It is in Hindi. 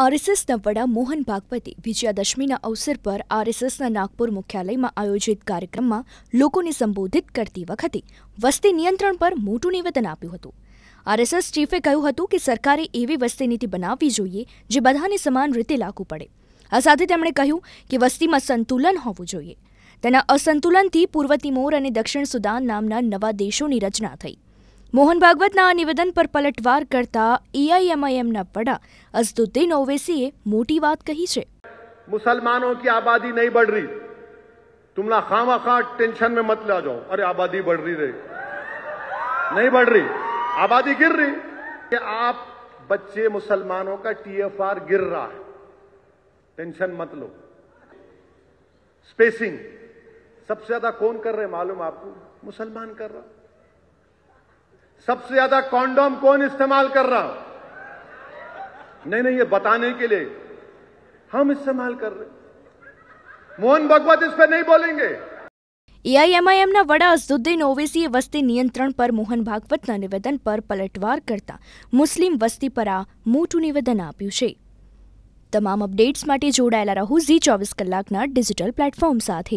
આરએસએસના વડા મોહન ભાગવતે વિજયાદશમીના અવસર પર આરએસએસના નાગપુર મુખ્યાલયમાં આયોજિત કાર્યક્રમમાં લોકોને સંબોધિત કરતી વખતે વસ્તી નિયંત્રણ પર મોટું નિવેદન આપ્યું હતું આરએસએસ ચીફે કહ્યું હતું કે સરકારે એવી વસ્તી નીતિ બનાવવી જોઈએ જે બધાને સમાન રીતે લાગુ પડે આ સાથે તેમણે કહ્યું કે વસ્તીમાં સંતુલન હોવું જોઈએ તેના અસંતુલનથી પૂર્વ તિમોર અને દક્ષિણ સુદાન નામના નવા દેશોની રચના થઈ मोहन મોહન ભાગવતના આ નિવેદન પર પલટવાર કરતા એઆઈએમઆઈએમના पड़ा અઝદુદ્દીન ઓવૈસીએ मोटी बात कही छे मुसलमानों की आबादी नहीं बढ़ रही तुम ना खामा खा टेंशन में मत ला जाओ अरे आबादी बढ़ रही रही नहीं बढ़ रही आबादी गिर रही कि आप बच्चे मुसलमानों का टीएफआर गिर रहा है टेंशन मत लो स्पेसिंग सबसे ज्यादा कौन कर रहे मालूम आपको मुसलमान कर रहा सबसे ज्यादा कॉन्डोम कौन इस्तेमाल कर रहा नहीं नहीं ये बताने के लिए हम इस्तेमाल कर रहे मोहन भगवत इस पर नहीं बोलेंगे एआईएमआईएम ना वड़ा असदुद्दीन ओवैसी वस्ती नियंत्रण पर मोहन भागवत ना निवेदन पर पलटवार करता मुस्लिम वस्ती पर आ मोटू निवेदन आप तमाम अपडेट्स जोड़ायेला रहू जी चौबीस कलाक डिजिटल प्लेटफॉर्म साथ